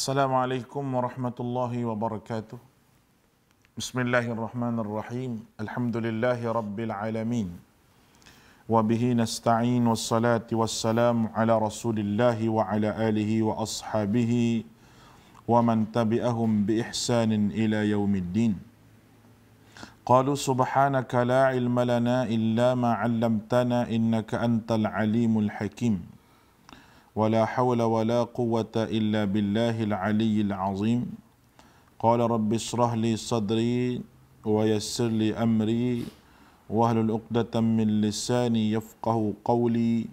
السلام عليكم ورحمة الله وبركاته بسم الله الرحمن الرحيم الحمد لله رب العالمين وبه نستعين والصلاة والسلام على رسول الله وعلى آله وأصحابه ومن تبعهم بإحسان إلى يوم الدين قالوا سبحانك لا علم لنا إلا ما علمتنا إنك أنت العليم الحكيم ولا حول ولا قوة إلا بالله العلي العظيم قال رب اشرح لي صدري ويسر لي أمري وهل الأقدة من لساني يفقه قولي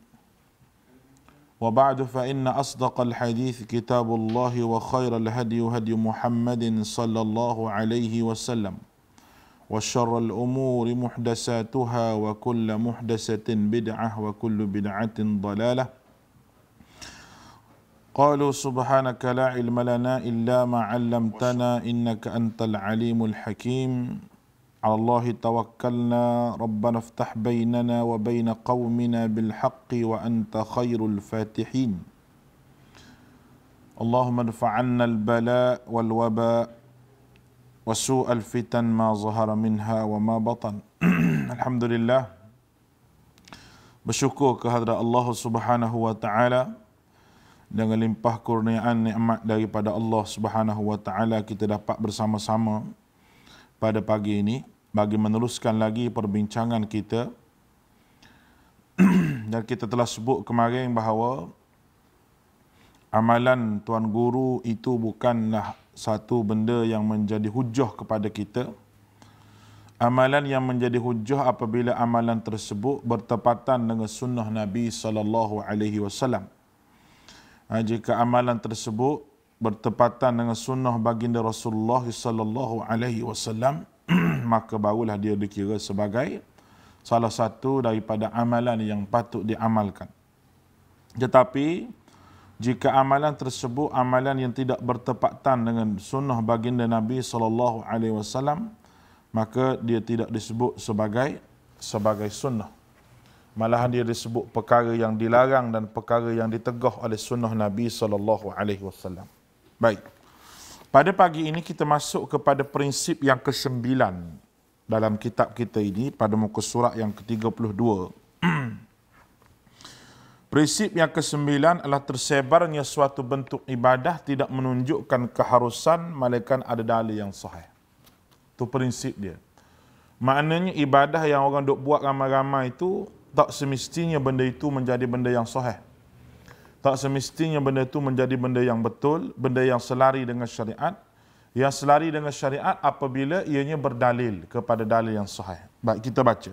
وبعد فإن أصدق الحديث كتاب الله وخير الهدي هدي محمد صلى الله عليه وسلم وشر الأمور محدثاتها وكل محدثة بدعة وكل بدعة ضلالة قالوا سبحانك لا علم لنا إلا ما علمتنا إنك أنت العليم الحكيم على الله توكلنا ربنا افتح بيننا وبين قومنا بالحق وأنت خير الفاتحين اللهم ادفع عنا البلاء والوباء وسوء الفتن ما ظهر منها وما بطن الحمد لله بشكرك هذا الله سبحانه وتعالى dengan limpah kurniaan nikmat daripada Allah Subhanahu wa taala kita dapat bersama-sama pada pagi ini bagi meneruskan lagi perbincangan kita dan kita telah sebut kemarin bahawa amalan tuan guru itu bukanlah satu benda yang menjadi hujah kepada kita amalan yang menjadi hujah apabila amalan tersebut bertepatan dengan sunnah Nabi sallallahu alaihi wasallam Ha, jika amalan tersebut bertepatan dengan sunnah baginda Rasulullah sallallahu alaihi wasallam maka barulah dia dikira sebagai salah satu daripada amalan yang patut diamalkan tetapi jika amalan tersebut amalan yang tidak bertepatan dengan sunnah baginda Nabi sallallahu alaihi wasallam maka dia tidak disebut sebagai sebagai sunnah malahan dia disebut perkara yang dilarang dan perkara yang ditegah oleh sunnah Nabi SAW. Baik. Pada pagi ini kita masuk kepada prinsip yang kesembilan dalam kitab kita ini pada muka surat yang ke-32. prinsip yang kesembilan adalah tersebarnya suatu bentuk ibadah tidak menunjukkan keharusan malaikat ada dalil yang sahih. Itu prinsip dia. Maknanya ibadah yang orang duk buat ramai-ramai itu tak semestinya benda itu menjadi benda yang sahih. Tak semestinya benda itu menjadi benda yang betul, benda yang selari dengan syariat. Yang selari dengan syariat apabila ianya berdalil kepada dalil yang sahih. Baik, kita baca.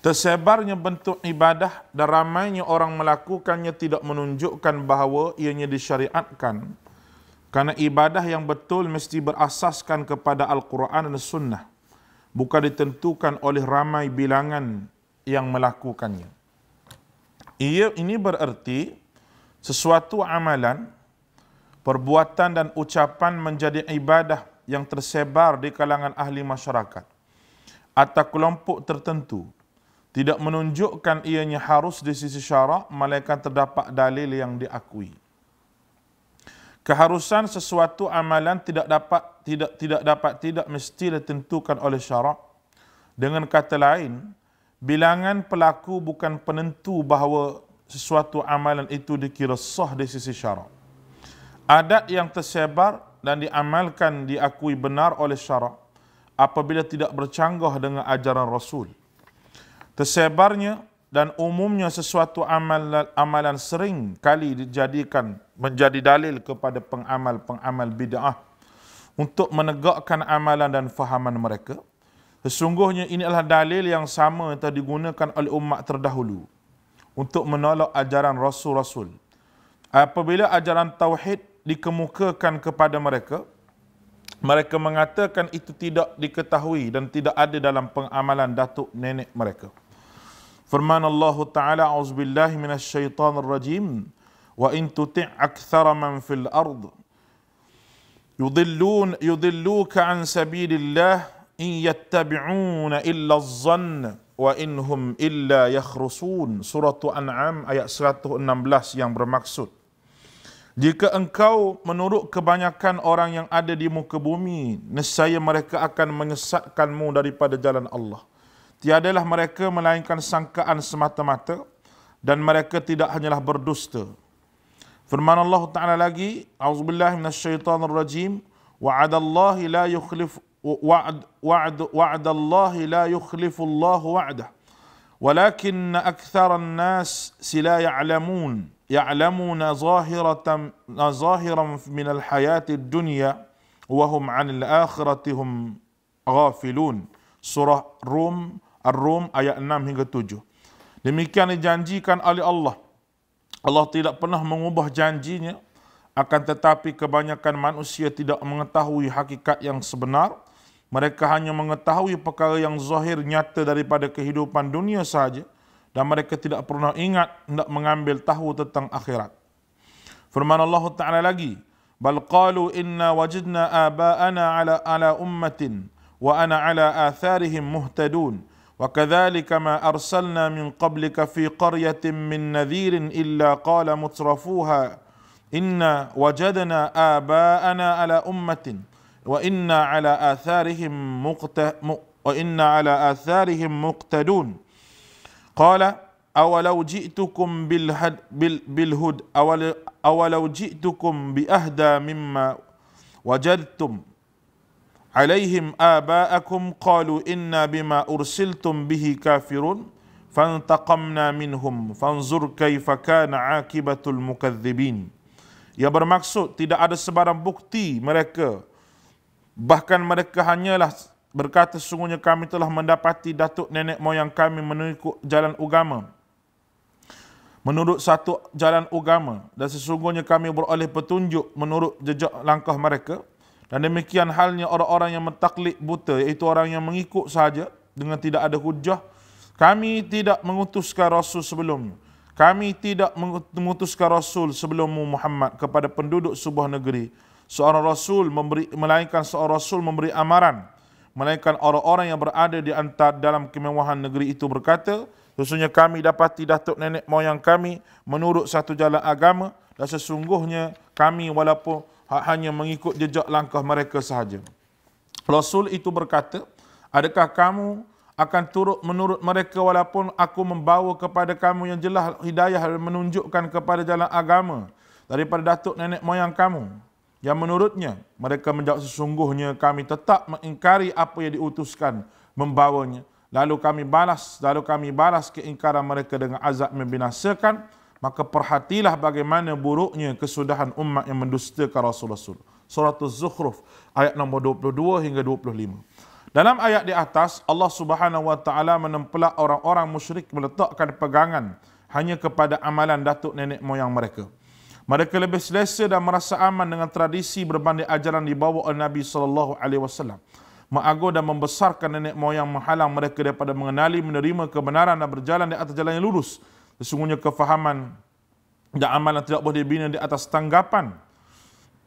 Tersebarnya bentuk ibadah dan ramainya orang melakukannya tidak menunjukkan bahawa ianya disyariatkan. Karena ibadah yang betul mesti berasaskan kepada Al-Quran dan Sunnah bukan ditentukan oleh ramai bilangan yang melakukannya. Ia ini bererti sesuatu amalan, perbuatan dan ucapan menjadi ibadah yang tersebar di kalangan ahli masyarakat atau kelompok tertentu tidak menunjukkan ianya harus di sisi syarak melainkan terdapat dalil yang diakui keharusan sesuatu amalan tidak dapat tidak tidak dapat tidak mesti ditentukan oleh syarak. Dengan kata lain, bilangan pelaku bukan penentu bahawa sesuatu amalan itu dikira sah di sisi syarak. Adat yang tersebar dan diamalkan diakui benar oleh syarak apabila tidak bercanggah dengan ajaran Rasul. Tersebarnya dan umumnya sesuatu amalan, amalan sering kali dijadikan menjadi dalil kepada pengamal-pengamal bid'ah untuk menegakkan amalan dan fahaman mereka. Sesungguhnya ini adalah dalil yang sama yang telah digunakan oleh umat terdahulu untuk menolak ajaran Rasul-Rasul. Apabila ajaran Tauhid dikemukakan kepada mereka, mereka mengatakan itu tidak diketahui dan tidak ada dalam pengamalan datuk nenek mereka. فرمان الله تعالى أعوذ بالله من الشيطان الرجيم وإن تطع أكثر من في الأرض يضلون يضلوك عن سبيل الله إن يتبعون إلا الظن وإن هم إلا يخرصون سورة أنعام آية 116 yang bermaksud Jika engkau menurut kebanyakan orang yang ada di muka bumi, nescaya mereka akan menyesatkanmu daripada jalan Allah tiadalah mereka melainkan sangkaan semata-mata dan mereka tidak hanyalah berdusta. Firman Allah Taala lagi, auzubillahi minasyaitonir rajim, wa'adallahi la yukhlif wa'd wa'd wa'adallahi la yukhlifu Allah wa'dah. Walakin aktsaran nas sila ya'lamun ya'lamun zahiratan zahiran min alhayatid dunya wa hum 'anil akhirati hum ghafilun. Surah Rum Ar-Rum ayat 6 hingga 7. Demikian dijanjikan oleh Allah. Allah tidak pernah mengubah janjinya akan tetapi kebanyakan manusia tidak mengetahui hakikat yang sebenar. Mereka hanya mengetahui perkara yang zahir nyata daripada kehidupan dunia sahaja dan mereka tidak pernah ingat nak mengambil tahu tentang akhirat. Firman Allah Taala lagi, "Bal qalu inna wajadna aba'ana ala ala ummatin wa ana ala atharihim muhtadun." وكذلك ما ارسلنا من قبلك في قريه من نذير الا قال مترفوها انا وجدنا اباءنا على امه وانا على اثارهم مقت... وانا على اثارهم مقتدون قال اولو جئتكم بالهد بالهد اولو جئتكم باهدى مما وجدتم alaihim aba'akum qalu inna bima ursiltum bihi kafirun fantaqamna minhum fanzur kaifa kana akibatul mukadzibin Ya bermaksud tidak ada sebarang bukti mereka bahkan mereka hanyalah berkata sungguhnya kami telah mendapati datuk nenek moyang kami menurut jalan agama menurut satu jalan agama dan sesungguhnya kami beroleh petunjuk menurut jejak langkah mereka dan demikian halnya orang-orang yang mentaklik buta, iaitu orang yang mengikut sahaja dengan tidak ada hujah. Kami tidak mengutuskan Rasul sebelumnya. Kami tidak mengutuskan Rasul sebelummu Muhammad kepada penduduk sebuah negeri. Seorang Rasul memberi, melainkan seorang Rasul memberi amaran. Melainkan orang-orang yang berada di antar dalam kemewahan negeri itu berkata, Sesungguhnya kami dapati datuk nenek moyang kami menurut satu jalan agama dan sesungguhnya kami walaupun hanya mengikut jejak langkah mereka sahaja. Rasul itu berkata, adakah kamu akan turut menurut mereka walaupun aku membawa kepada kamu yang jelas hidayah dan menunjukkan kepada jalan agama daripada datuk nenek moyang kamu? Yang menurutnya, mereka menjawab sesungguhnya kami tetap mengingkari apa yang diutuskan membawanya. Lalu kami balas, lalu kami balas keingkaran mereka dengan azab membinasakan maka perhatilah bagaimana buruknya kesudahan umat yang mendustakan Rasul-Rasul. Surah Az-Zukhruf ayat nombor 22 hingga 25. Dalam ayat di atas, Allah Subhanahu Wa Taala menempelak orang-orang musyrik meletakkan pegangan hanya kepada amalan datuk nenek moyang mereka. Mereka lebih selesa dan merasa aman dengan tradisi berbanding ajaran dibawa oleh Nabi sallallahu alaihi wasallam. Mengagoh dan membesarkan nenek moyang menghalang mereka daripada mengenali menerima kebenaran dan berjalan di atas jalan yang lurus. Sesungguhnya kefahaman dan amalan tidak boleh dibina di atas tanggapan.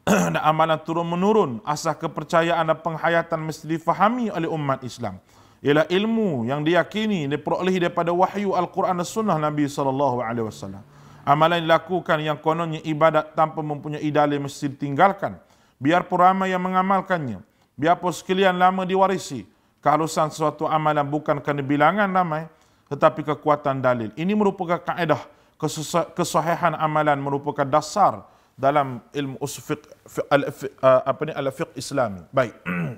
dan amalan turun menurun asas kepercayaan dan penghayatan mesti difahami oleh umat Islam. Ialah ilmu yang diyakini diperolehi daripada wahyu Al-Quran dan Sunnah Nabi Sallallahu Alaihi Wasallam Amalan dilakukan yang kononnya ibadat tanpa mempunyai idali mesti ditinggalkan. Biar purama yang mengamalkannya. Biar sekalian lama diwarisi. Kehalusan suatu amalan bukan kerana bilangan ramai tetapi kekuatan dalil. Ini merupakan kaedah kesahihan amalan merupakan dasar dalam ilmu usfiq uh, apa ni al-fiq islami. Baik.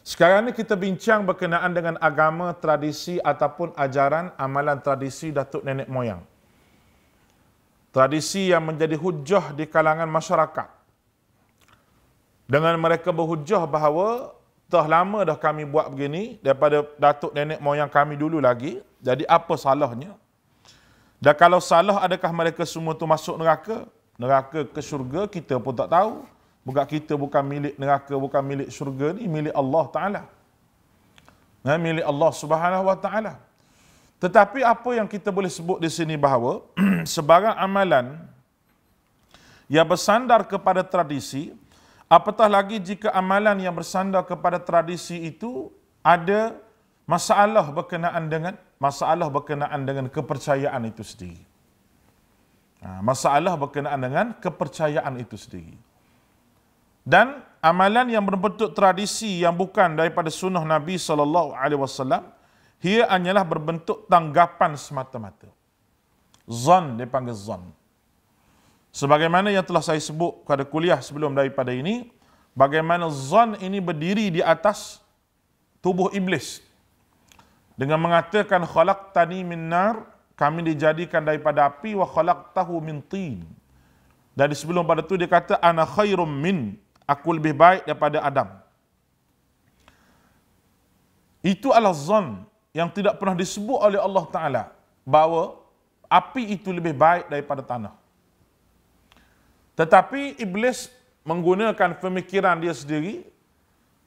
Sekarang ni kita bincang berkenaan dengan agama, tradisi ataupun ajaran amalan tradisi datuk nenek moyang. Tradisi yang menjadi hujah di kalangan masyarakat. Dengan mereka berhujah bahawa Dah lama dah kami buat begini daripada datuk nenek moyang kami dulu lagi. Jadi apa salahnya? Dan kalau salah adakah mereka semua tu masuk neraka? Neraka ke syurga kita pun tak tahu. Bukan kita bukan milik neraka, bukan milik syurga ni, milik Allah Ta'ala. Nah, milik Allah Subhanahu Wa Ta'ala. Tetapi apa yang kita boleh sebut di sini bahawa sebarang amalan yang bersandar kepada tradisi, Apatah lagi jika amalan yang bersandar kepada tradisi itu ada masalah berkenaan dengan masalah berkenaan dengan kepercayaan itu sendiri. Ha, masalah berkenaan dengan kepercayaan itu sendiri. Dan amalan yang berbentuk tradisi yang bukan daripada sunnah Nabi sallallahu alaihi wasallam ia hanyalah berbentuk tanggapan semata-mata. Zon dipanggil zon. Sebagaimana yang telah saya sebut pada kuliah sebelum daripada ini, bagaimana zon ini berdiri di atas tubuh iblis. Dengan mengatakan khalaq tani min nar, kami dijadikan daripada api wa khalaq tahu min tin. Dari sebelum pada itu dia kata, ana khairum min, aku lebih baik daripada Adam. Itu adalah zon yang tidak pernah disebut oleh Allah Ta'ala bahawa api itu lebih baik daripada tanah. Tetapi iblis menggunakan pemikiran dia sendiri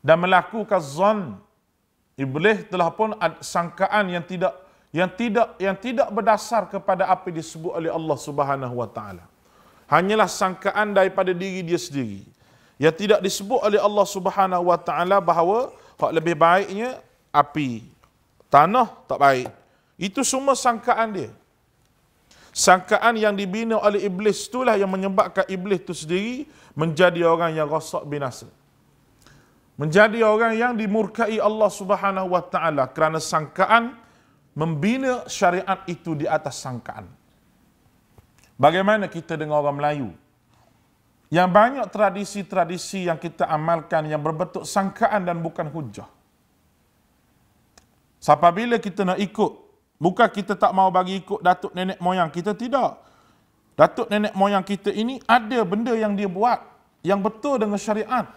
dan melakukan zon. Iblis telah pun sangkaan yang tidak yang tidak yang tidak berdasar kepada apa yang disebut oleh Allah Subhanahu wa taala. Hanyalah sangkaan daripada diri dia sendiri. Yang tidak disebut oleh Allah Subhanahu wa taala bahawa hak lebih baiknya api tanah tak baik. Itu semua sangkaan dia. Sangkaan yang dibina oleh iblis itulah yang menyebabkan iblis itu sendiri menjadi orang yang rosak binasa. Menjadi orang yang dimurkai Allah Subhanahu wa taala kerana sangkaan membina syariat itu di atas sangkaan. Bagaimana kita dengan orang Melayu? Yang banyak tradisi-tradisi yang kita amalkan yang berbentuk sangkaan dan bukan hujah. Sampai bila kita nak ikut Bukan kita tak mau bagi ikut datuk nenek moyang kita tidak. Datuk nenek moyang kita ini ada benda yang dia buat yang betul dengan syariat.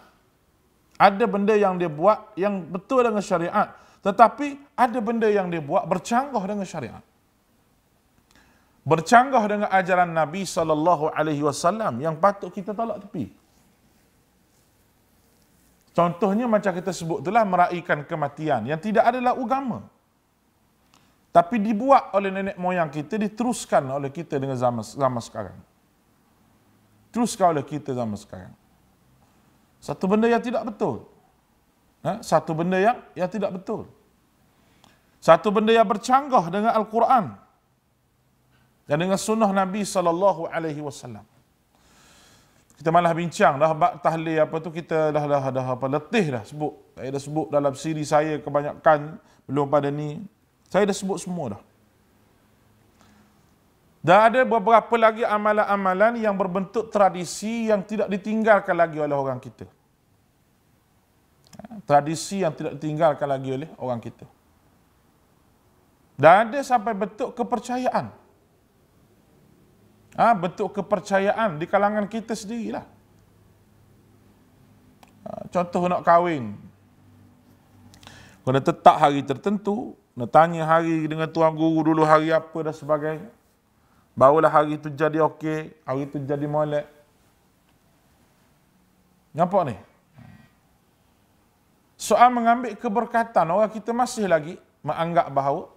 Ada benda yang dia buat yang betul dengan syariat. Tetapi ada benda yang dia buat bercanggah dengan syariat. Bercanggah dengan ajaran Nabi sallallahu alaihi wasallam yang patut kita tolak tepi. Contohnya macam kita sebut itulah meraihkan kematian yang tidak adalah agama. Tapi dibuat oleh nenek moyang kita, diteruskan oleh kita dengan zaman, zaman sekarang. Teruskan oleh kita zaman sekarang. Satu benda yang tidak betul. Ha? Satu benda yang yang tidak betul. Satu benda yang bercanggah dengan Al-Quran dan dengan sunnah Nabi sallallahu alaihi wasallam. Kita malah bincang dah bab tahlil apa tu kita dah dah dah apa letih dah sebut. Saya eh, dah sebut dalam siri saya kebanyakan belum pada ni saya dah sebut semua dah. Dan ada beberapa lagi amalan-amalan yang berbentuk tradisi yang tidak ditinggalkan lagi oleh orang kita. Ha, tradisi yang tidak ditinggalkan lagi oleh orang kita. Dan ada sampai bentuk kepercayaan. Ha, bentuk kepercayaan di kalangan kita sendirilah. Ha, contoh nak kahwin. Kena tetap hari tertentu, nak tanya hari dengan tuan guru dulu hari apa dan sebagainya. Barulah hari itu jadi okey, hari itu jadi molek. Nampak ni? Soal mengambil keberkatan, orang kita masih lagi menganggap bahawa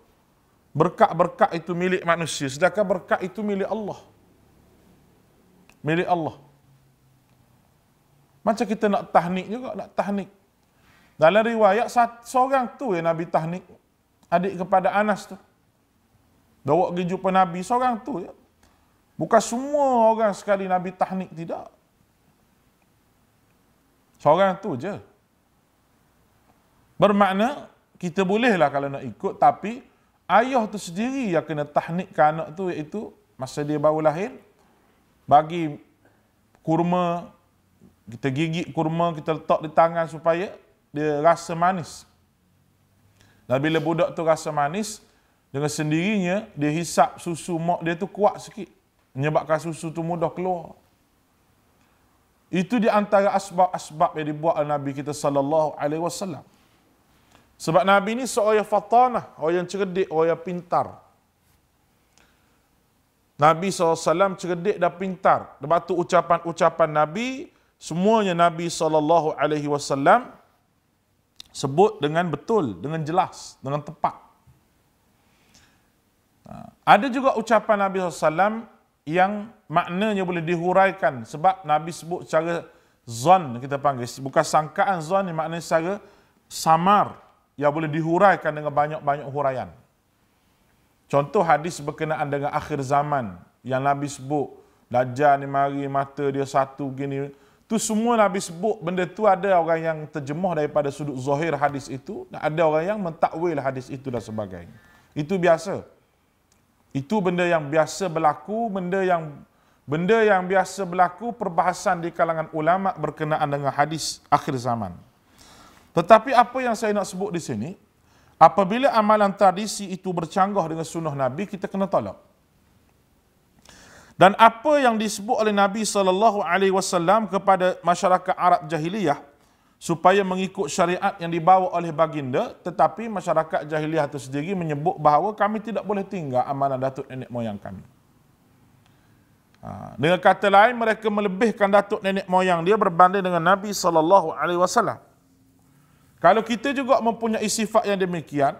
berkat-berkat itu milik manusia, sedangkan berkat itu milik Allah. Milik Allah. Macam kita nak tahnik juga, nak tahnik. Dalam riwayat, seorang tu yang Nabi tahnik adik kepada Anas tu. Bawa pergi jumpa Nabi seorang tu. Ya. Bukan semua orang sekali Nabi tahnik tidak. Seorang tu je. Bermakna kita bolehlah kalau nak ikut tapi ayah tu sendiri yang kena tahnikkan anak tu iaitu masa dia baru lahir bagi kurma kita gigit kurma kita letak di tangan supaya dia rasa manis dan bila budak tu rasa manis, dengan sendirinya dia hisap susu mak dia tu kuat sikit. Menyebabkan susu tu mudah keluar. Itu di antara asbab-asbab yang dibuat oleh Nabi kita sallallahu alaihi wasallam. Sebab Nabi ni seorang yang fatanah, orang yang cerdik, orang yang pintar. Nabi SAW cerdik dan pintar. Lepas tu ucapan-ucapan Nabi, semuanya Nabi SAW sebut dengan betul, dengan jelas, dengan tepat. Ha, ada juga ucapan Nabi SAW yang maknanya boleh dihuraikan sebab Nabi sebut secara zon kita panggil. Bukan sangkaan zon ni maknanya secara samar yang boleh dihuraikan dengan banyak-banyak huraian. Contoh hadis berkenaan dengan akhir zaman yang Nabi sebut. Dajjal ni mari, mata dia satu, gini. Tu semua Nabi sebut benda tu ada orang yang terjemah daripada sudut zahir hadis itu dan ada orang yang mentakwil hadis itu dan sebagainya. Itu biasa. Itu benda yang biasa berlaku, benda yang benda yang biasa berlaku perbahasan di kalangan ulama berkenaan dengan hadis akhir zaman. Tetapi apa yang saya nak sebut di sini, apabila amalan tradisi itu bercanggah dengan sunnah Nabi, kita kena tolak. Dan apa yang disebut oleh Nabi sallallahu alaihi wasallam kepada masyarakat Arab jahiliyah supaya mengikut syariat yang dibawa oleh baginda tetapi masyarakat jahiliyah itu sendiri menyebut bahawa kami tidak boleh tinggal amanah datuk nenek moyang kami. Ha, dengan kata lain mereka melebihkan datuk nenek moyang dia berbanding dengan Nabi sallallahu alaihi wasallam. Kalau kita juga mempunyai sifat yang demikian,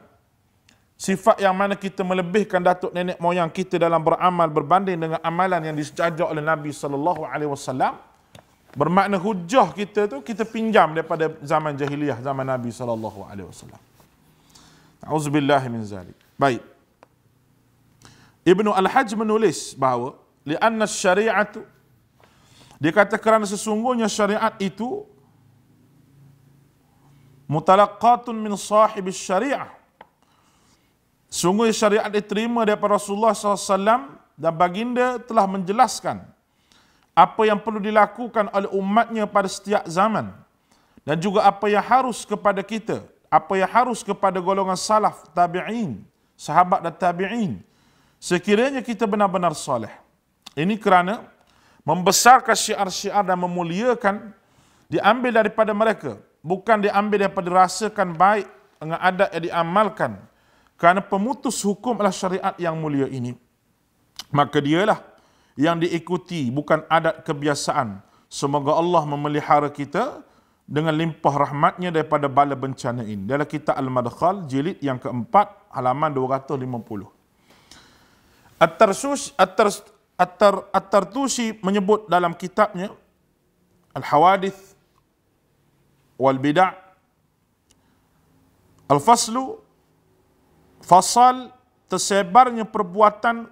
Sifat yang mana kita melebihkan datuk nenek moyang kita dalam beramal berbanding dengan amalan yang disejajar oleh Nabi sallallahu alaihi wasallam bermakna hujah kita tu kita pinjam daripada zaman jahiliyah zaman Nabi sallallahu alaihi wasallam. Auzubillahi min zalik. Baik. Ibnu Al-Hajj menulis bahawa li'anna syari'atu dia kata kerana sesungguhnya syariat itu mutalaqqatun min sahibi syari'ah Sungguh syariat diterima daripada Rasulullah SAW dan baginda telah menjelaskan apa yang perlu dilakukan oleh umatnya pada setiap zaman dan juga apa yang harus kepada kita, apa yang harus kepada golongan salaf, tabi'in, sahabat dan tabi'in sekiranya kita benar-benar soleh. Ini kerana membesarkan syiar-syiar dan memuliakan diambil daripada mereka, bukan diambil daripada rasakan baik dengan adat yang diamalkan kerana pemutus hukum adalah syariat yang mulia ini. Maka dialah yang diikuti bukan adat kebiasaan. Semoga Allah memelihara kita dengan limpah rahmatnya daripada bala bencana ini. Dalam kitab Al-Madkhal, jilid yang keempat, halaman 250. At-Tarsus, At-Tar, At-Tartusi menyebut dalam kitabnya Al-Hawadith wal bidah Al-Faslu fasal tersebarnya perbuatan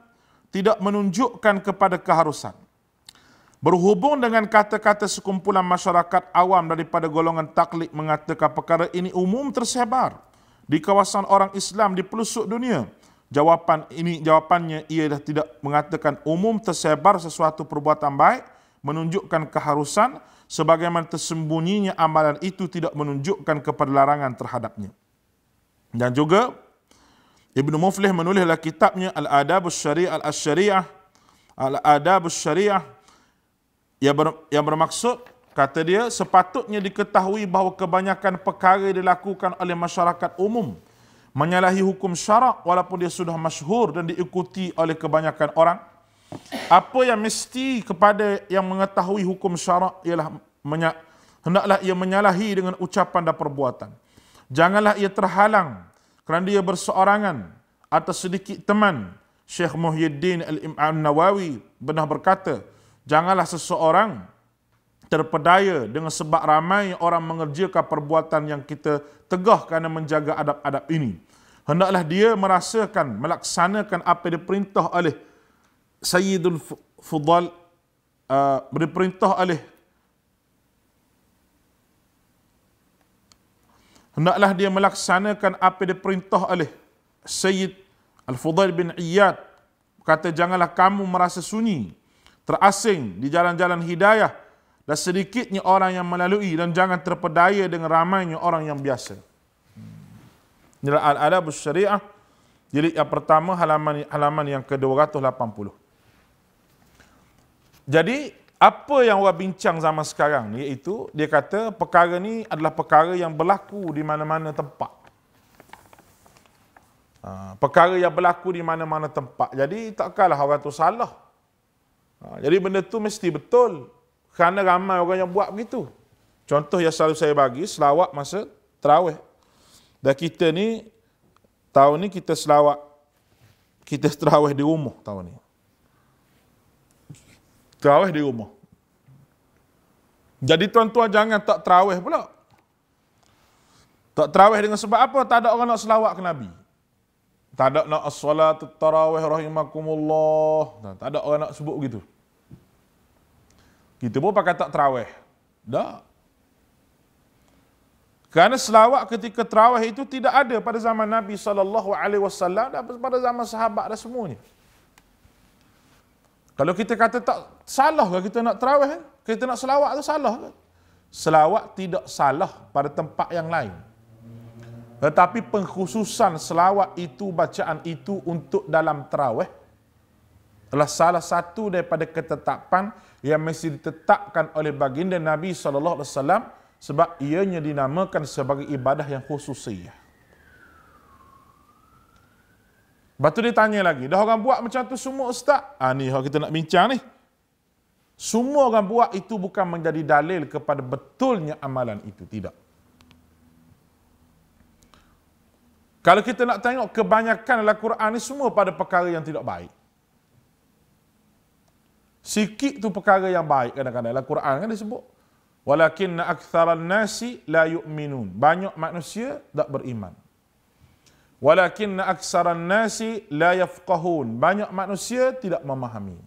tidak menunjukkan kepada keharusan. Berhubung dengan kata-kata sekumpulan masyarakat awam daripada golongan taklid mengatakan perkara ini umum tersebar di kawasan orang Islam di pelusuk dunia. Jawapan ini jawapannya ia dah tidak mengatakan umum tersebar sesuatu perbuatan baik menunjukkan keharusan sebagaimana tersembunyinya amalan itu tidak menunjukkan kepada larangan terhadapnya. Dan juga Ibn Muflih menulislah kitabnya Al-Adabus Syari' Al-Asyari'ah Al-Adabus Syari'ah yang, ber, yang bermaksud kata dia sepatutnya diketahui bahawa kebanyakan perkara dilakukan oleh masyarakat umum menyalahi hukum syarak walaupun dia sudah masyhur dan diikuti oleh kebanyakan orang apa yang mesti kepada yang mengetahui hukum syarak ialah hendaklah ia menyalahi dengan ucapan dan perbuatan janganlah ia terhalang kerana dia berseorangan atau sedikit teman. Syekh Muhyiddin Al-Imam Nawawi pernah berkata, janganlah seseorang terpedaya dengan sebab ramai orang mengerjakan perbuatan yang kita tegah kerana menjaga adab-adab ini. Hendaklah dia merasakan, melaksanakan apa yang diperintah oleh Sayyidul Fudal, uh, diperintah oleh Hendaklah dia melaksanakan apa yang diperintah oleh Sayyid Al-Fudail bin Iyad. Kata, janganlah kamu merasa sunyi, terasing di jalan-jalan hidayah dan sedikitnya orang yang melalui dan jangan terpedaya dengan ramainya orang yang biasa. Hmm. Nira Al-Adab Syariah, jilid yang pertama, halaman, halaman yang ke-280. Jadi, apa yang orang bincang zaman sekarang ni iaitu dia kata perkara ni adalah perkara yang berlaku di mana-mana tempat. Ha, perkara yang berlaku di mana-mana tempat. Jadi takkanlah orang tu salah. Ha, jadi benda tu mesti betul kerana ramai orang yang buat begitu. Contoh yang selalu saya bagi selawat masa terawih. Dan kita ni tahun ni kita selawat kita terawih di rumah tahun ni terawih di rumah. Jadi tuan-tuan jangan tak terawih pula. Tak terawih dengan sebab apa? Tak ada orang nak selawat ke Nabi. Tak ada nak as-salatu tarawih rahimakumullah. Tak ada orang nak sebut begitu. Kita pun pakai tak terawih. Tak. Kerana selawat ketika terawih itu tidak ada pada zaman Nabi SAW dan pada zaman sahabat dan semuanya. Kalau kita kata tak salah ke kita nak terawih? Eh? Kita nak selawat tu salah ke? Selawat tidak salah pada tempat yang lain. Tetapi pengkhususan selawat itu, bacaan itu untuk dalam terawih adalah salah satu daripada ketetapan yang mesti ditetapkan oleh baginda Nabi SAW sebab ianya dinamakan sebagai ibadah yang khususiyah. Lepas tu dia tanya lagi, dah orang buat macam tu semua ustaz? Ha, ni yang kita nak bincang ni. Semua orang buat itu bukan menjadi dalil kepada betulnya amalan itu. Tidak. Kalau kita nak tengok kebanyakan dalam Quran ni semua pada perkara yang tidak baik. Sikit tu perkara yang baik kadang-kadang dalam Quran kan disebut. Walakin aktsaran nasi la yu'minun. Banyak manusia tak beriman. Walakin aksaran nasi la yafqahun. Banyak manusia tidak memahami.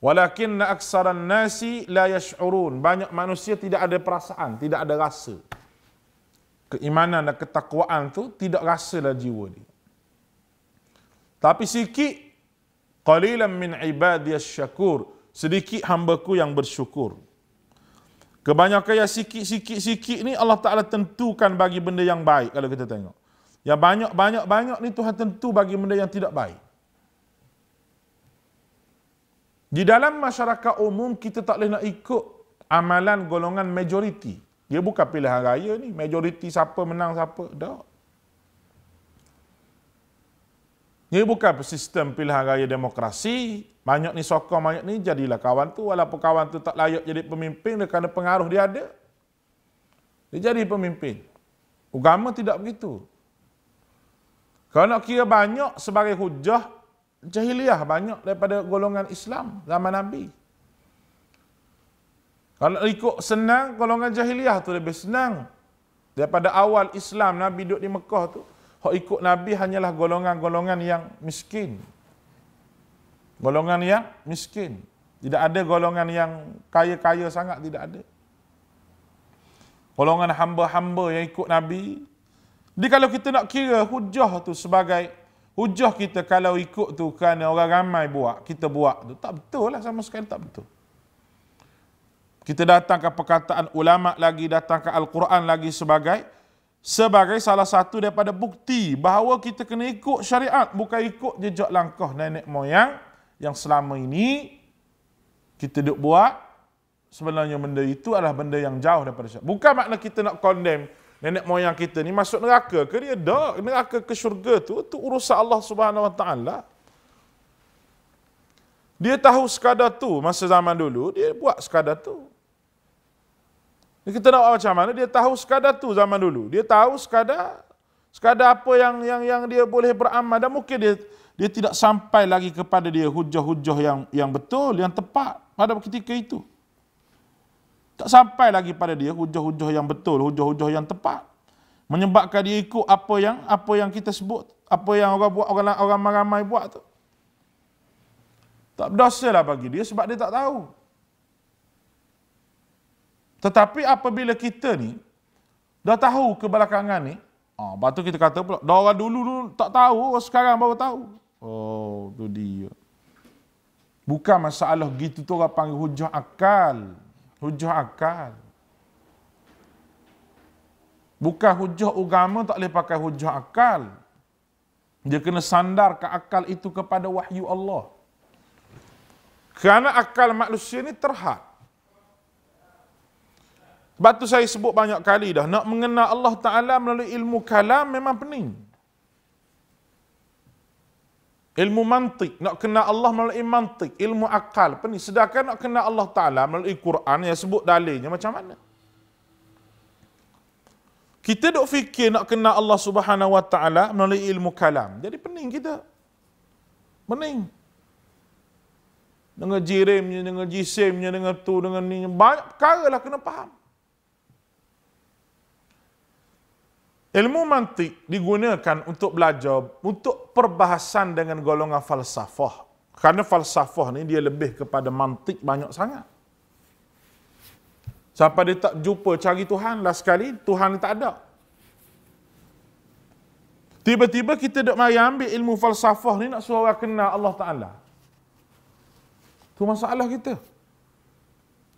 Walakin aksaran nasi la yash'urun. Banyak manusia tidak ada perasaan, tidak ada rasa. Keimanan dan ketakwaan tu tidak rasa dalam jiwa dia. Tapi sikit, qalilan min ibadiyas syakur. Sedikit hamba ku yang bersyukur. Kebanyakan yang sikit-sikit-sikit ni Allah Ta'ala tentukan bagi benda yang baik kalau kita tengok. Yang banyak-banyak-banyak ni Tuhan tentu bagi benda yang tidak baik. Di dalam masyarakat umum kita tak boleh nak ikut amalan golongan majoriti. Dia bukan pilihan raya ni. Majoriti siapa menang siapa. Tak. Ini bukan sistem pilihan raya demokrasi. Banyak ni sokong, banyak ni jadilah kawan tu. Walaupun kawan tu tak layak jadi pemimpin dia kerana pengaruh dia ada. Dia jadi pemimpin. Agama tidak begitu. Kalau nak kira banyak sebagai hujah, jahiliah banyak daripada golongan Islam zaman Nabi. Kalau ikut senang, golongan jahiliah tu lebih senang. Daripada awal Islam, Nabi duduk di Mekah tu, hak ikut Nabi hanyalah golongan-golongan yang miskin. Golongan yang miskin. Tidak ada golongan yang kaya-kaya sangat, tidak ada. Golongan hamba-hamba yang ikut Nabi, jadi kalau kita nak kira hujah tu sebagai hujah kita kalau ikut tu kerana orang ramai buat, kita buat tu. Tak betul lah sama sekali tak betul. Kita datang ke perkataan ulama lagi, datang ke Al-Quran lagi sebagai sebagai salah satu daripada bukti bahawa kita kena ikut syariat, bukan ikut jejak langkah nenek moyang yang selama ini kita duk buat sebenarnya benda itu adalah benda yang jauh daripada syariat. Bukan makna kita nak condemn nenek moyang kita ni masuk neraka ke dia dak neraka ke syurga tu tu urusan Allah Subhanahu Wa Taala dia tahu sekadar tu masa zaman dulu dia buat sekadar tu kita nak buat macam mana dia tahu sekadar tu zaman dulu dia tahu sekadar sekadar apa yang yang yang dia boleh beramal dan mungkin dia dia tidak sampai lagi kepada dia hujah-hujah yang yang betul yang tepat pada ketika itu. Tak sampai lagi pada dia hujah-hujah yang betul, hujah-hujah yang tepat. Menyebabkan dia ikut apa yang apa yang kita sebut, apa yang orang buat orang orang ramai buat tu. Tak berdosa lah bagi dia sebab dia tak tahu. Tetapi apabila kita ni dah tahu kebelakangan ni, ah oh, batu kita kata pula, dah orang dulu, dulu tak tahu, sekarang baru tahu. Oh, tu dia. Bukan masalah gitu tu orang panggil hujah akal hujah akal. Bukan hujah agama tak boleh pakai hujah akal. Dia kena sandar ke akal itu kepada wahyu Allah. Kerana akal manusia ini terhad. Batu saya sebut banyak kali dah. Nak mengenal Allah Ta'ala melalui ilmu kalam memang pening ilmu mantik, nak kenal Allah melalui mantik, ilmu akal apa ni. Sedangkan nak kenal Allah Ta'ala melalui Quran yang sebut dalilnya macam mana? Kita dok fikir nak kenal Allah Subhanahu Wa Ta'ala melalui ilmu kalam. Jadi pening kita. Pening. Dengan jirimnya, dengan jisimnya, dengan tu, dengan ni. Banyak perkara lah kena faham. Ilmu mantik digunakan untuk belajar, untuk perbahasan dengan golongan falsafah. Kerana falsafah ni dia lebih kepada mantik banyak sangat. Siapa dia tak jumpa cari Tuhan lah sekali, Tuhan tak ada. Tiba-tiba kita dok mari ambil ilmu falsafah ni nak suruh kenal Allah Ta'ala. Itu masalah kita.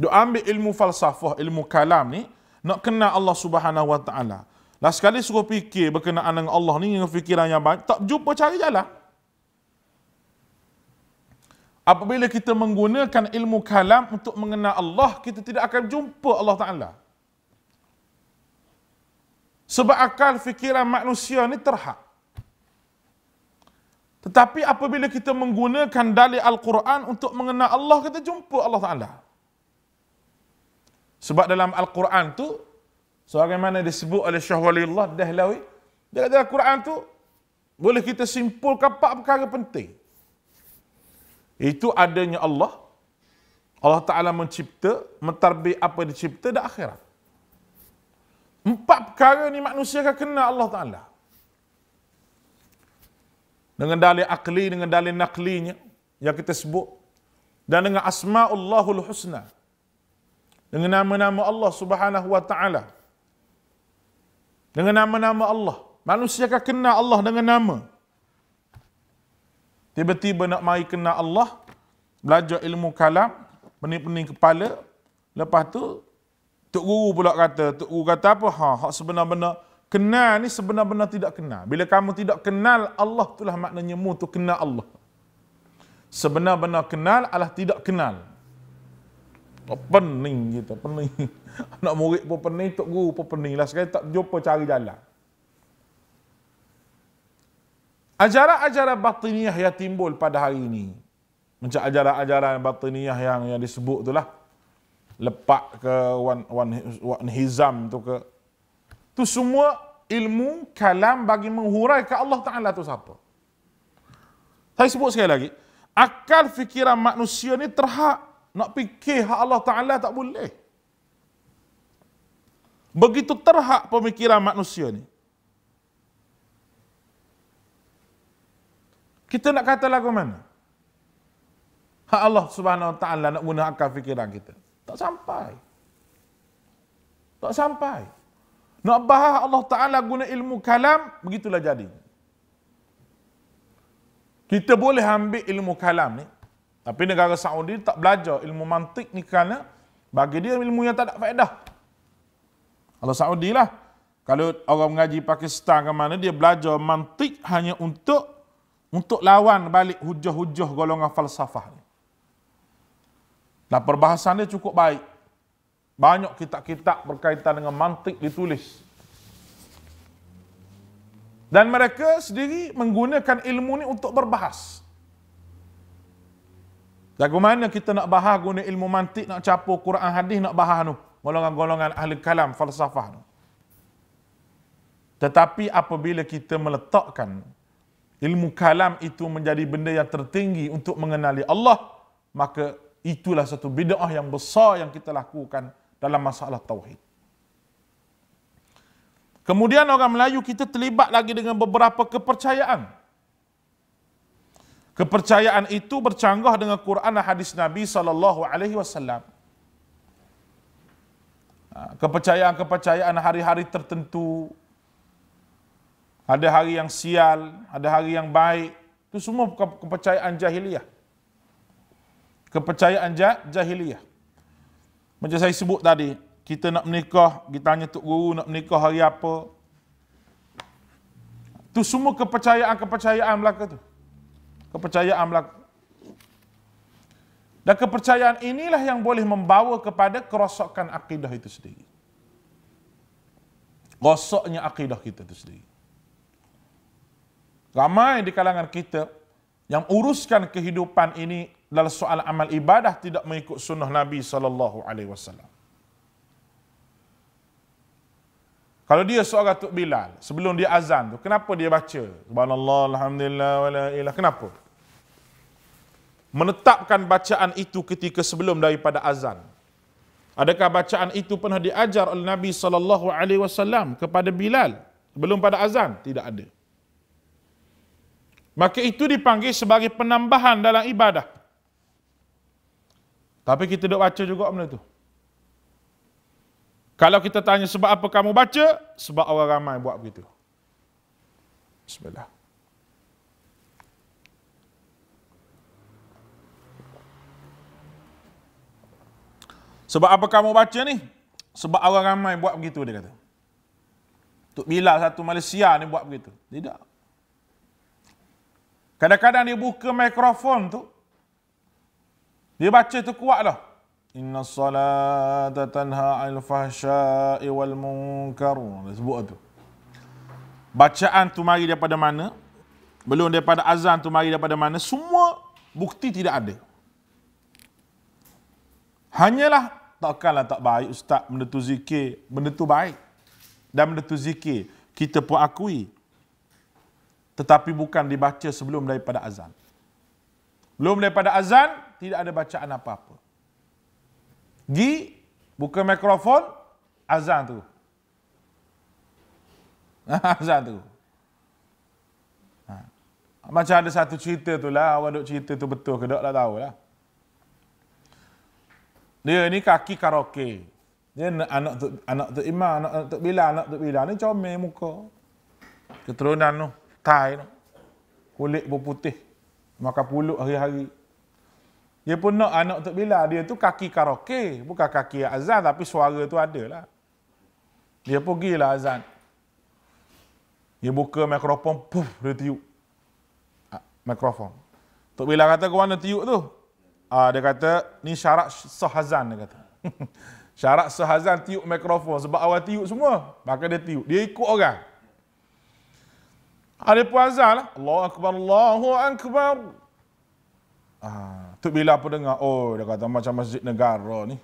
Duk ambil ilmu falsafah, ilmu kalam ni, nak kenal Allah Subhanahu Wa Ta'ala. Nah sekali suruh fikir berkenaan dengan Allah ni dengan fikiran yang baik, tak jumpa cara jalan. Apabila kita menggunakan ilmu kalam untuk mengenal Allah, kita tidak akan jumpa Allah Ta'ala. Sebab akal fikiran manusia ni terhak. Tetapi apabila kita menggunakan dalil Al-Quran untuk mengenal Allah, kita jumpa Allah Ta'ala. Sebab dalam Al-Quran tu, Sebagaimana disebut oleh Syekh Waliullah Dahlawi, dalam Al-Quran tu boleh kita simpulkan empat perkara penting. Itu adanya Allah. Allah Ta'ala mencipta, mentarbi apa dicipta dan akhirat. Empat perkara ni manusia akan kenal Allah Ta'ala. Dengan dalil akli, dengan dalil naklinya yang kita sebut. Dan dengan asma'ullahul husna. Dengan Dengan nama-nama Allah Subhanahu Wa Ta'ala. Dengan nama-nama Allah. Manusia akan kenal Allah dengan nama. Tiba-tiba nak mari kenal Allah, belajar ilmu kalam, pening-pening kepala, lepas tu, Tok Guru pula kata, Tok Guru kata apa? Ha, hak sebenar-benar, kenal ni sebenar-benar tidak kenal. Bila kamu tidak kenal Allah, itulah maknanya mu tu kenal Allah. Sebenar-benar kenal adalah tidak kenal pening kita, pening. Anak murid pun pening, tok guru pun pening. Lah sekali tak jumpa cari jalan. Ajaran-ajaran batiniah yang timbul pada hari ini. Macam ajaran-ajaran batiniah yang yang disebut itulah. Lepak ke wan, wan, wan hizam tu ke. Tu semua ilmu kalam bagi menghuraikan Allah Ta'ala tu siapa. Saya sebut sekali lagi. Akal fikiran manusia ni terhak nak fikir hak Allah Ta'ala tak boleh. Begitu terhak pemikiran manusia ni. Kita nak kata lagu mana? Hak Allah Subhanahu Wa Ta'ala nak guna akal fikiran kita. Tak sampai. Tak sampai. Nak bahas Allah Ta'ala guna ilmu kalam, begitulah jadi. Kita boleh ambil ilmu kalam ni, tapi negara Saudi tak belajar ilmu mantik ni kerana bagi dia ilmu yang tak ada faedah. Kalau Saudi lah. Kalau orang mengaji Pakistan ke mana, dia belajar mantik hanya untuk untuk lawan balik hujah-hujah golongan falsafah ni. Dan perbahasan dia cukup baik. Banyak kitab-kitab berkaitan dengan mantik ditulis. Dan mereka sendiri menggunakan ilmu ini untuk berbahas. Lagu mana kita nak bahas guna ilmu mantik, nak capur Quran hadis, nak bahas tu. Golongan-golongan ahli kalam, falsafah tu. Tetapi apabila kita meletakkan ilmu kalam itu menjadi benda yang tertinggi untuk mengenali Allah, maka itulah satu bid'ah yang besar yang kita lakukan dalam masalah tauhid. Kemudian orang Melayu kita terlibat lagi dengan beberapa kepercayaan. Kepercayaan itu bercanggah dengan Quran dan hadis Nabi saw. Ha, kepercayaan-kepercayaan hari-hari tertentu. Ada hari yang sial, ada hari yang baik. Itu semua kepercayaan jahiliyah. Kepercayaan jahiliyah. Macam saya sebut tadi, kita nak menikah, kita tanya Tok Guru nak menikah hari apa. Itu semua kepercayaan-kepercayaan belaka tu kepercayaan melakukan dan kepercayaan inilah yang boleh membawa kepada kerosokan akidah itu sendiri. Gosoknya akidah kita itu sendiri. Ramai di kalangan kita yang uruskan kehidupan ini dalam soal amal ibadah tidak mengikut sunnah Nabi sallallahu alaihi wasallam. Kalau dia seorang Tok Bilal, sebelum dia azan tu, kenapa dia baca? Subhanallah, Alhamdulillah, wala Kenapa? Menetapkan bacaan itu ketika sebelum daripada azan. Adakah bacaan itu pernah diajar oleh Nabi saw kepada Bilal sebelum pada azan? Tidak ada. Maka itu dipanggil sebagai penambahan dalam ibadah. Tapi kita dok baca juga benda tu. Kalau kita tanya sebab apa kamu baca, sebab orang ramai buat begitu. Bismillah. Sebab apa kamu baca ni? Sebab orang ramai buat begitu dia kata. Tok Bilal satu Malaysia ni buat begitu. Tidak. Kadang-kadang dia buka mikrofon tu. Dia baca tu kuat lah. إن الصلاة تنهى عن الفحشاء والمنكر sebut bacaan tu mari daripada mana belum daripada azan tu mari daripada mana semua bukti tidak ada hanyalah takkanlah tak baik ustaz benda tu zikir benda tu baik dan benda tu zikir kita pun akui tetapi bukan dibaca sebelum daripada azan belum daripada azan tidak ada bacaan apa-apa Gi buka mikrofon azan tu. azan tu. Ha. Macam ada satu cerita tu lah. Orang duk cerita tu betul ke tak lah tahu lah. Dia ni kaki karaoke. Dia anak tu anak tu Imam, anak, anak tu Bila, anak tu Bila ni comel muka. Keturunan tu, Thai tu. Kulit berputih. Makan puluk hari-hari. Dia pun nak anak Tok Bilal. Dia tu kaki karaoke. Bukan kaki azan tapi suara tu ada lah. Dia pergilah azan. Dia buka mikrofon, puf, dia tiup. Ah, mikrofon. Tok Bilal kata, ke mana tiup tu? Ah, dia kata, ni syarat sah azan, dia kata. syarat sah azan tiup mikrofon. Sebab awal tiuk semua, maka dia tiuk Dia ikut orang. Ada ah, puan azan lah. Allahu Akbar, Allahu Akbar. Ah, tu bila aku dengar, oh dia kata macam masjid negara ni.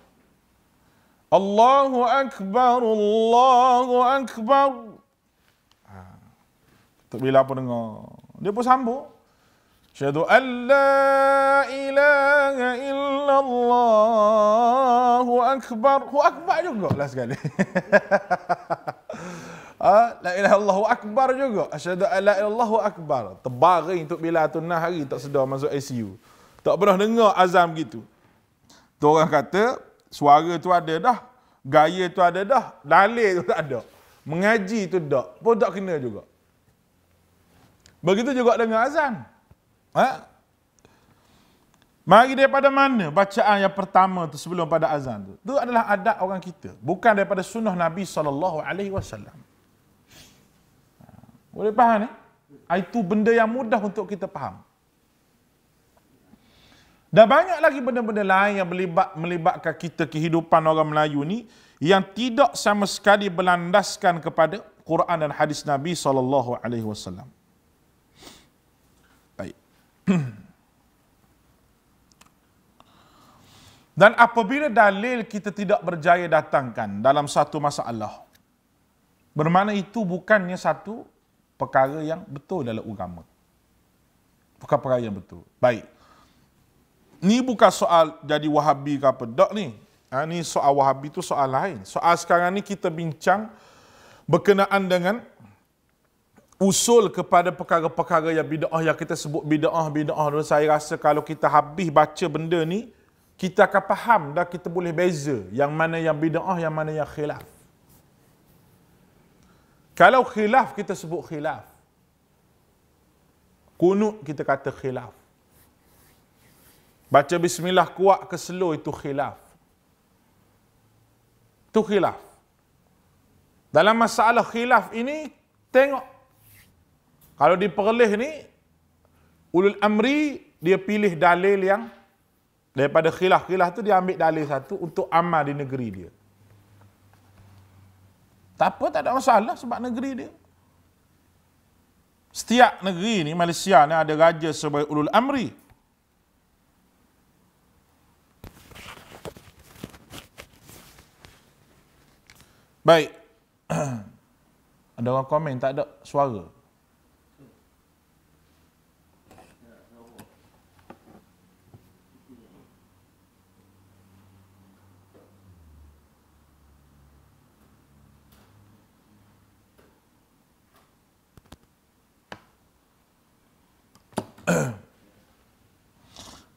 Allahu Akbar, Allahu Akbar. Ah, tu bila aku dengar, dia pun sambung. Syahadu an la ilaha illallahu akbar. Hu akbar juga lah sekali. ha? La ilaha illallahu akbar juga. Syahadu an la ilaha illallahu akbar. Terbaring untuk bila tu nah hari tak sedar masuk ICU. Tak pernah dengar azam gitu. Tu orang kata, suara tu ada dah. Gaya tu ada dah. Dalil tu tak ada. Mengaji tu tak. Pun tak kena juga. Begitu juga dengan azan. Ha? Mari daripada mana bacaan yang pertama tu sebelum pada azan tu? Tu adalah adat orang kita. Bukan daripada sunnah Nabi sallallahu alaihi wasallam. Ha, boleh faham ni? Eh? Itu benda yang mudah untuk kita faham. Dan banyak lagi benda-benda lain yang melibat, melibatkan kita kehidupan orang Melayu ni yang tidak sama sekali berlandaskan kepada Quran dan hadis Nabi sallallahu alaihi wasallam. Baik. Dan apabila dalil kita tidak berjaya datangkan dalam satu masalah, bermakna itu bukannya satu perkara yang betul dalam agama. Bukan perkara yang betul. Baik. Ni bukan soal jadi wahabi ke apa. Tak ni. Ha, ni soal wahabi tu soal lain. Soal sekarang ni kita bincang berkenaan dengan usul kepada perkara-perkara yang bida'ah yang kita sebut bida'ah, bida'ah. Saya rasa kalau kita habis baca benda ni, kita akan faham dah kita boleh beza yang mana yang bida'ah, yang mana yang khilaf. Kalau khilaf, kita sebut khilaf. Kunut kita kata khilaf. Baca bismillah kuat ke slow itu khilaf. Itu khilaf. Dalam masalah khilaf ini, tengok. Kalau di ni, ulul amri dia pilih dalil yang daripada khilaf-khilaf tu dia ambil dalil satu untuk amal di negeri dia. Tak apa, tak ada masalah sebab negeri dia. Setiap negeri ni, Malaysia ni ada raja sebagai ulul amri. Baik. ada orang komen tak ada suara.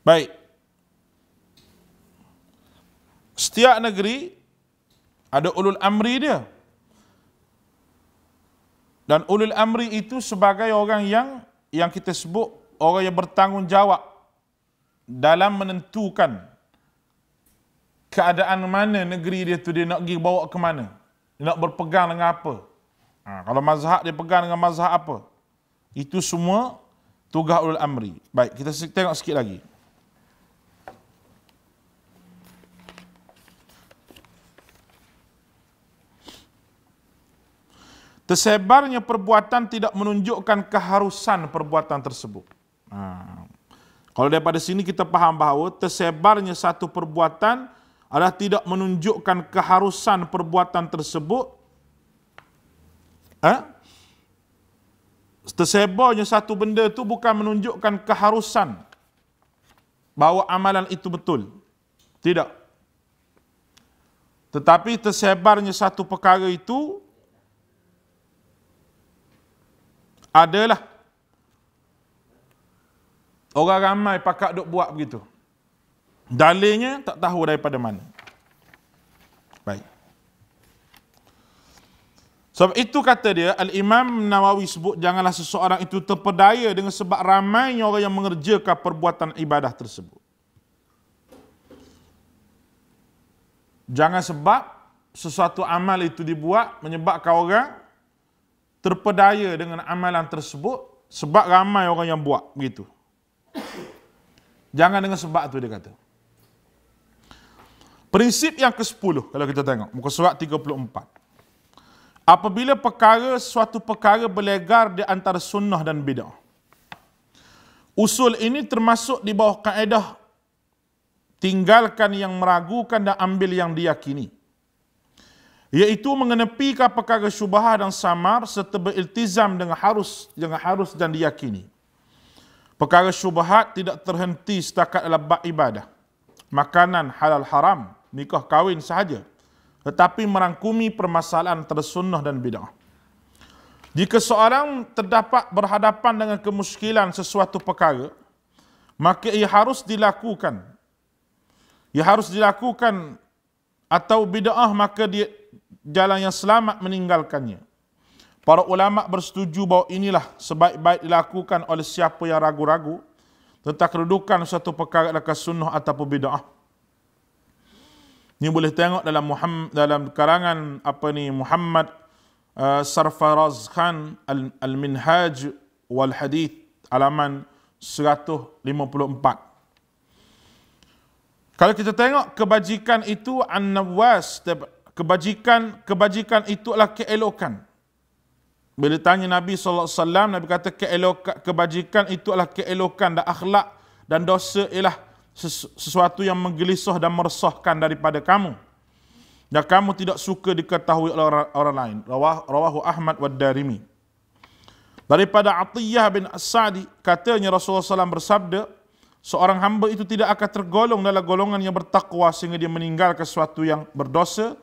Baik. Setiap negeri ada ulul amri dia. Dan ulul amri itu sebagai orang yang yang kita sebut orang yang bertanggungjawab dalam menentukan keadaan mana negeri dia tu dia nak pergi bawa ke mana. Dia nak berpegang dengan apa. Ha, kalau mazhab dia pegang dengan mazhab apa. Itu semua tugas ulul amri. Baik, kita tengok sikit lagi. Tersebarnya perbuatan tidak menunjukkan keharusan perbuatan tersebut. Ha. Kalau daripada sini kita faham bahawa tersebarnya satu perbuatan adalah tidak menunjukkan keharusan perbuatan tersebut. Eh? Tersebarnya satu benda itu bukan menunjukkan keharusan bahawa amalan itu betul. Tidak. Tetapi tersebarnya satu perkara itu Adalah. Orang ramai pakak duk buat begitu. Dalilnya tak tahu daripada mana. Baik. Sebab so, itu kata dia, Al-Imam Nawawi sebut, janganlah seseorang itu terpedaya dengan sebab ramai orang yang mengerjakan perbuatan ibadah tersebut. Jangan sebab sesuatu amal itu dibuat menyebabkan orang terpedaya dengan amalan tersebut sebab ramai orang yang buat begitu. Jangan dengan sebab tu dia kata. Prinsip yang ke-10 kalau kita tengok muka surat 34. Apabila perkara suatu perkara berlegar di antara sunnah dan bidah. Usul ini termasuk di bawah kaedah tinggalkan yang meragukan dan ambil yang diyakini iaitu mengenepikan perkara syubhat dan samar serta beriltizam dengan harus dengan harus dan diyakini. Perkara syubhat tidak terhenti setakat dalam ibadah. Makanan halal haram, nikah kahwin sahaja. Tetapi merangkumi permasalahan tersunnah dan bid'ah. Jika seorang terdapat berhadapan dengan kemuskilan sesuatu perkara, maka ia harus dilakukan. Ia harus dilakukan atau bid'ah maka dia jalan yang selamat meninggalkannya. Para ulama bersetuju bahawa inilah sebaik-baik dilakukan oleh siapa yang ragu-ragu tentang kedudukan suatu perkara adakah sunnah ataupun bid'ah. Ini boleh tengok dalam Muhammad, dalam karangan apa ni Muhammad uh, Sarfaraz Khan Al, Al Minhaj wal Hadith halaman 154. Kalau kita tengok kebajikan itu An-Nawas kebajikan kebajikan itu adalah keelokan. Bila tanya Nabi sallallahu alaihi wasallam Nabi kata keelokan kebajikan itu adalah keelokan dan akhlak dan dosa ialah sesuatu yang menggelisah dan meresahkan daripada kamu. Dan kamu tidak suka diketahui oleh orang, orang lain. Rawah, rawahu Ahmad wa Darimi. Daripada Atiyah bin As-Sadi, katanya Rasulullah SAW bersabda, seorang hamba itu tidak akan tergolong dalam golongan yang bertakwa sehingga dia meninggalkan sesuatu yang berdosa,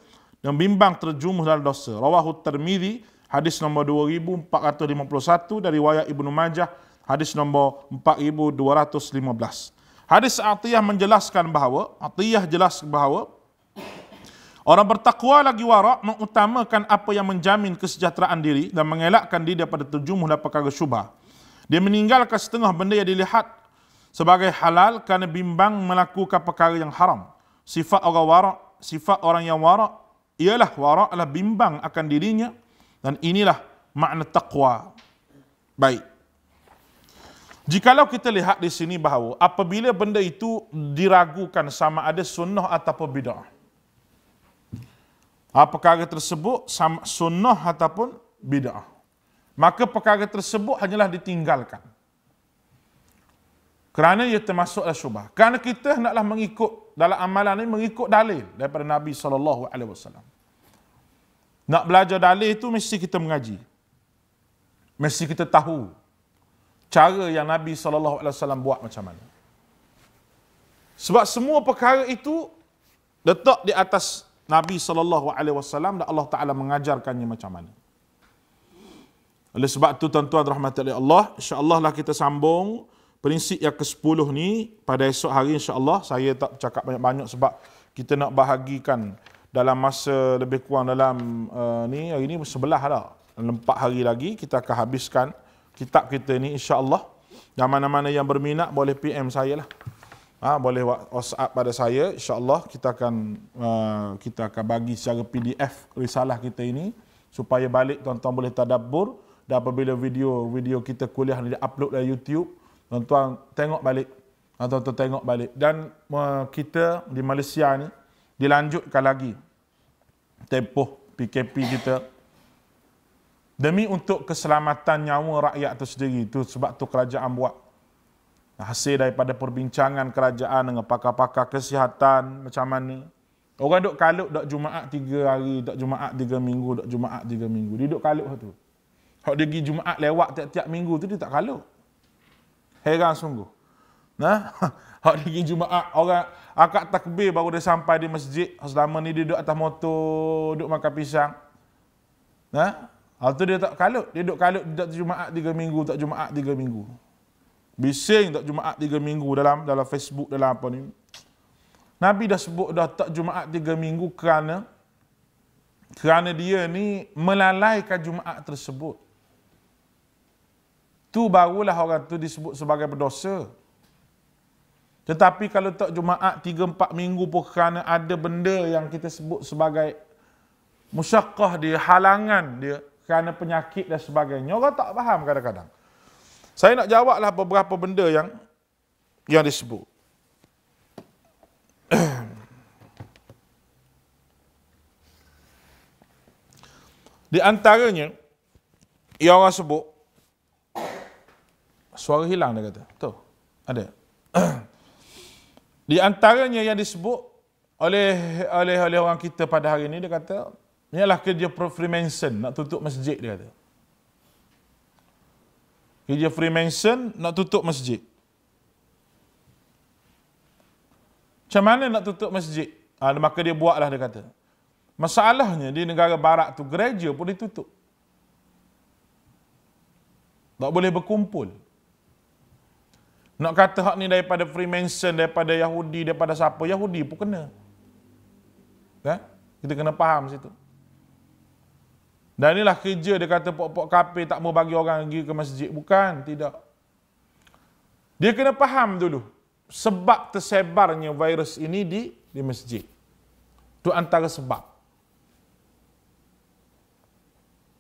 yang bimbang terjumus dalam dosa. Rawahu Tirmizi hadis nombor 2451 dari riwayat Ibnu Majah hadis nombor 4215. Hadis Atiyah menjelaskan bahawa Atiyah jelas bahawa orang bertakwa lagi warak mengutamakan apa yang menjamin kesejahteraan diri dan mengelakkan diri daripada terjumus dalam perkara syubhat. Dia meninggalkan setengah benda yang dilihat sebagai halal kerana bimbang melakukan perkara yang haram. Sifat orang warak, sifat orang yang warak ialah waraklah bimbang akan dirinya dan inilah makna taqwa Baik. Jikalau kita lihat di sini bahawa apabila benda itu diragukan sama ada sunnah ataupun bid'ah. Apa perkara tersebut sama sunnah ataupun bid'ah. Maka perkara tersebut hanyalah ditinggalkan. Kerana ia termasuklah syubah. Kerana kita hendaklah mengikut dalam amalan ini mengikut dalil daripada Nabi saw. Nak belajar dalil itu mesti kita mengaji. Mesti kita tahu cara yang Nabi saw buat macam mana. Sebab semua perkara itu letak di atas Nabi saw dan Allah Taala mengajarkannya macam mana. Oleh sebab itu tuan-tuan rahmatillahi Allah, insya-Allah lah kita sambung prinsip yang ke-10 ni pada esok hari insya-Allah saya tak cakap banyak-banyak sebab kita nak bahagikan dalam masa lebih kurang dalam uh, ni hari ni sebelah dah. Dalam 4 hari lagi kita akan habiskan kitab kita ni insya-Allah. Yang mana-mana yang berminat boleh PM saya lah. Ha, boleh WhatsApp pada saya insya-Allah kita akan uh, kita akan bagi secara PDF risalah kita ini supaya balik tuan-tuan boleh tadabbur dan apabila video-video kita kuliah ni di-upload dari YouTube tuan-tuan tengok balik. Tuan-tuan tengok balik. Dan uh, kita di Malaysia ni, dilanjutkan lagi tempoh PKP kita. Demi untuk keselamatan nyawa rakyat itu sendiri. Itu sebab tu kerajaan buat. Hasil daripada perbincangan kerajaan dengan pakar-pakar kesihatan macam mana. Orang duk kalut duk Jumaat tiga hari, duk Jumaat tiga minggu, duk Jumaat tiga minggu. Dia duk kalut tu Kalau dia pergi Jumaat lewat tiap-tiap minggu tu dia tak kalut heran sungguh. Nah, hari ini Jumaat orang akak takbir baru dia sampai di masjid. Selama ni dia duduk atas motor, duduk makan pisang. Nah, hal tu dia tak kalut. Dia duduk kalut tak Jumaat 3 minggu, tak Jumaat 3 minggu. Bising tak Jumaat 3 minggu dalam dalam Facebook dalam apa ni. Nabi dah sebut dah tak Jumaat 3 minggu kerana kerana dia ni melalaikan Jumaat tersebut tu barulah orang tu disebut sebagai berdosa. Tetapi kalau tak Jumaat 3 4 minggu pun kerana ada benda yang kita sebut sebagai musyaqqah dia, halangan dia kerana penyakit dan sebagainya. Orang tak faham kadang-kadang. Saya nak jawablah beberapa benda yang yang disebut. Di antaranya yang orang sebut suara hilang dia kata. Tu. Ada. Di antaranya yang disebut oleh oleh oleh orang kita pada hari ini dia kata inilah kerja Freemason nak tutup masjid dia kata. Kerja Freemason nak tutup masjid. Macam mana nak tutup masjid? Ha, maka dia buatlah dia kata. Masalahnya di negara barat tu gereja pun ditutup. Tak boleh berkumpul. Nak kata hak ni daripada Freemason, daripada Yahudi, daripada siapa? Yahudi pun kena. Ha? Kita kena faham situ. Dan inilah kerja dia kata pok-pok kape tak mau bagi orang pergi ke masjid. Bukan, tidak. Dia kena faham dulu sebab tersebarnya virus ini di di masjid. Itu antara sebab.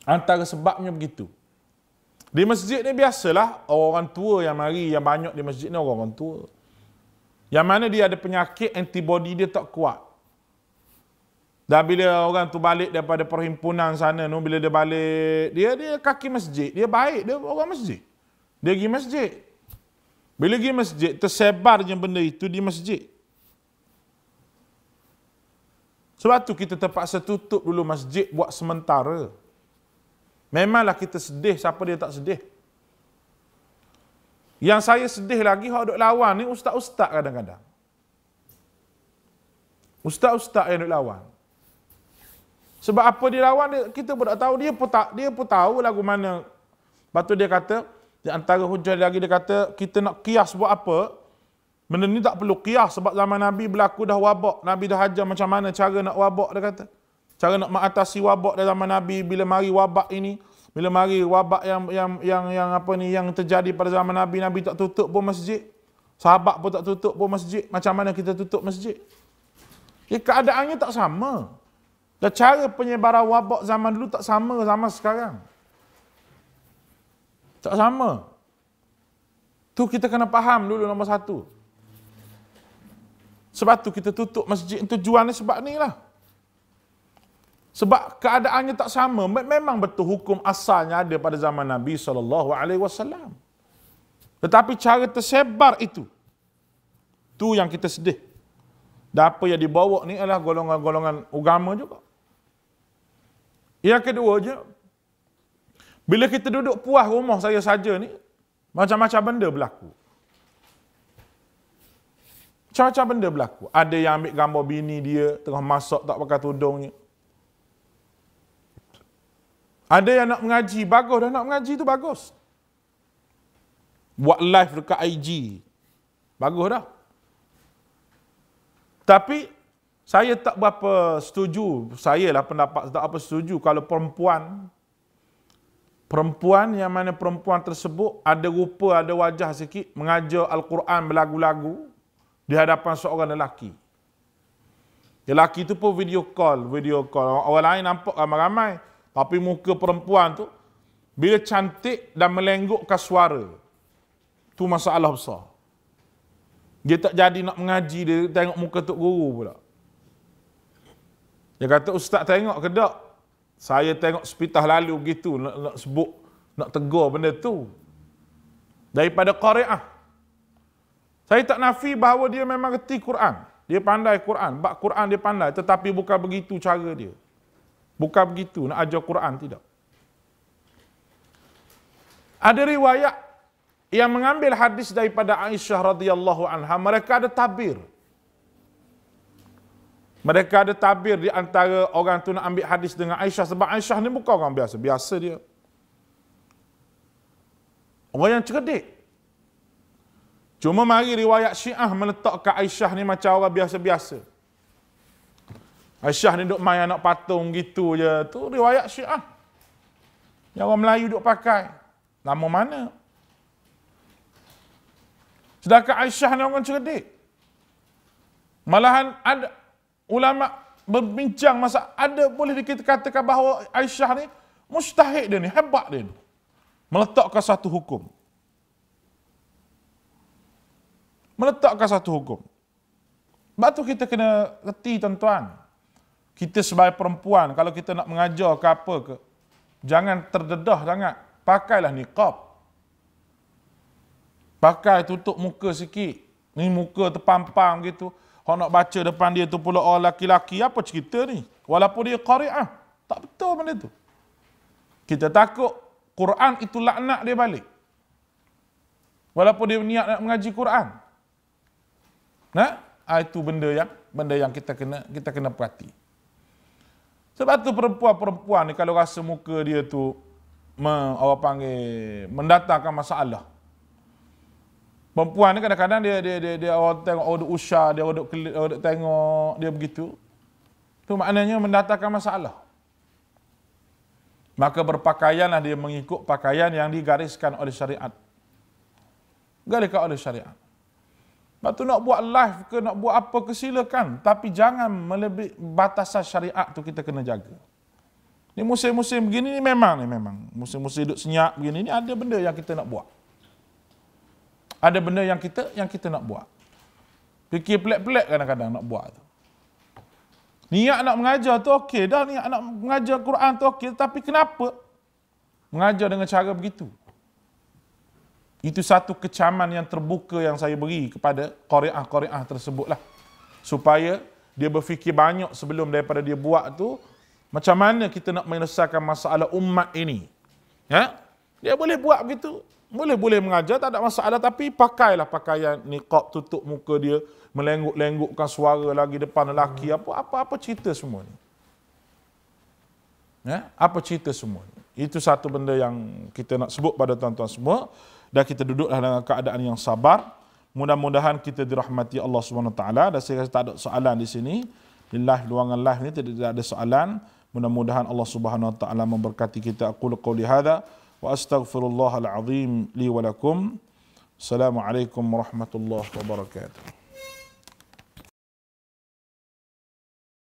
Antara sebabnya begitu. Di masjid ni biasalah orang-orang tua yang mari yang banyak di masjid ni orang-orang tua. Yang mana dia ada penyakit antibody dia tak kuat. Dan bila orang tu balik daripada perhimpunan sana tu bila dia balik dia dia kaki masjid, dia baik dia orang masjid. Dia pergi masjid. Bila pergi masjid tersebar tersebarnya benda itu di masjid. Sebab tu kita terpaksa tutup dulu masjid buat sementara. Memanglah kita sedih, siapa dia tak sedih. Yang saya sedih lagi, yang duk lawan ni ustaz-ustaz kadang-kadang. Ustaz-ustaz yang duk lawan. Sebab apa dia lawan, kita pun tak tahu. Dia pun tak, dia pun tahu lagu mana. Batu dia kata, di antara hujan lagi dia kata, kita nak kias buat apa? Benda ni tak perlu kias sebab zaman Nabi berlaku dah wabak. Nabi dah hajar macam mana cara nak wabak, Dia kata cara nak mengatasi wabak dalam zaman Nabi bila mari wabak ini bila mari wabak yang yang yang yang apa ni yang terjadi pada zaman Nabi Nabi tak tutup pun masjid sahabat pun tak tutup pun masjid macam mana kita tutup masjid ya, keadaannya tak sama dan cara penyebaran wabak zaman dulu tak sama zaman sekarang tak sama tu kita kena faham dulu nombor satu sebab tu kita tutup masjid tujuannya sebab ni lah sebab keadaannya tak sama. Memang betul hukum asalnya ada pada zaman Nabi SAW. Tetapi cara tersebar itu. tu yang kita sedih. Dan apa yang dibawa ni adalah golongan-golongan agama juga. Yang kedua je. Bila kita duduk puas rumah saya saja ni. Macam-macam benda berlaku. Macam-macam benda berlaku. Ada yang ambil gambar bini dia tengah masak tak pakai tudungnya. Ada yang nak mengaji, bagus dah nak mengaji tu bagus. Buat live dekat IG. Bagus dah. Tapi saya tak berapa setuju, saya lah pendapat tak apa setuju kalau perempuan perempuan yang mana perempuan tersebut ada rupa, ada wajah sikit mengajar Al-Quran berlagu-lagu di hadapan seorang lelaki. Lelaki tu pun video call, video call. Orang lain nampak ramai-ramai. Tapi muka perempuan tu, bila cantik dan melenggukkan suara, tu masalah besar. Dia tak jadi nak mengaji dia, tengok muka Tok Guru pula. Dia kata, Ustaz tengok ke tak? Saya tengok sepitah lalu gitu, nak, nak sebut, nak tegur benda tu. Daripada Qari'ah. Saya tak nafi bahawa dia memang kerti Quran. Dia pandai Quran. Bak Quran dia pandai. Tetapi bukan begitu cara dia. Bukan begitu, nak ajar Quran, tidak. Ada riwayat yang mengambil hadis daripada Aisyah radhiyallahu anha, mereka ada tabir. Mereka ada tabir di antara orang tu nak ambil hadis dengan Aisyah sebab Aisyah ni bukan orang biasa, biasa dia. Orang yang cerdik. Cuma mari riwayat Syiah meletakkan Aisyah ni macam orang biasa-biasa. Aisyah ni duk main anak patung gitu je. Tu riwayat Syiah. Yang orang Melayu duk pakai. Nama mana? Sedangkan Aisyah ni orang cerdik. Malahan ada ulama berbincang masa ada boleh dikatakan bahawa Aisyah ni mustahik dia ni, hebat dia ni. Meletakkan satu hukum. Meletakkan satu hukum. Sebab kita kena reti tuan-tuan kita sebagai perempuan kalau kita nak mengajar ke apa ke jangan terdedah sangat pakailah niqab pakai tutup muka sikit ni muka terpampang gitu Kalau nak baca depan dia tu pula orang oh, laki-laki apa cerita ni walaupun dia qari'ah tak betul benda tu kita takut Quran itu laknat dia balik walaupun dia niat nak mengaji Quran nah itu benda yang benda yang kita kena kita kena perhatikan sebab tu perempuan-perempuan ni kalau rasa muka dia tu me, orang panggil mendatangkan masalah. Perempuan ni kadang-kadang dia dia dia, dia orang tengok orang usha dia orang duk, orang tengok dia begitu. Tu maknanya mendatangkan masalah. Maka berpakaianlah dia mengikut pakaian yang digariskan oleh syariat. Galikah oleh syariat. Sebab tu nak buat live ke, nak buat apa ke, silakan. Tapi jangan melebihi batasan syariat tu kita kena jaga. Ni musim-musim begini ni memang ni memang. Musim-musim duduk senyap begini ni ada benda yang kita nak buat. Ada benda yang kita yang kita nak buat. Fikir pelik-pelik kadang-kadang nak buat tu. Niat nak mengajar tu okey dah. Niat nak mengajar Quran tu okey. Tapi kenapa mengajar dengan cara begitu? Itu satu kecaman yang terbuka yang saya beri kepada qari'ah-qari'ah tersebutlah. Supaya dia berfikir banyak sebelum daripada dia buat tu macam mana kita nak menyelesaikan masalah umat ini. Ya? Dia boleh buat begitu. Boleh-boleh mengajar, tak ada masalah. Tapi pakailah pakaian niqab tutup muka dia, melengguk-lenggukkan suara lagi depan lelaki. Hmm. Apa apa apa cerita semua ni? Ya? Apa cerita semua ni? Itu satu benda yang kita nak sebut pada tuan-tuan semua dan kita duduklah dalam keadaan yang sabar. Mudah-mudahan kita dirahmati Allah SWT dan saya rasa tak ada soalan di sini. Di live, luangan live ini tidak ada soalan. Mudah-mudahan Allah Subhanahu Wa Taala memberkati kita. Aku lakukan ini dan astagfirullahalazim li walakum. Assalamualaikum warahmatullahi wabarakatuh.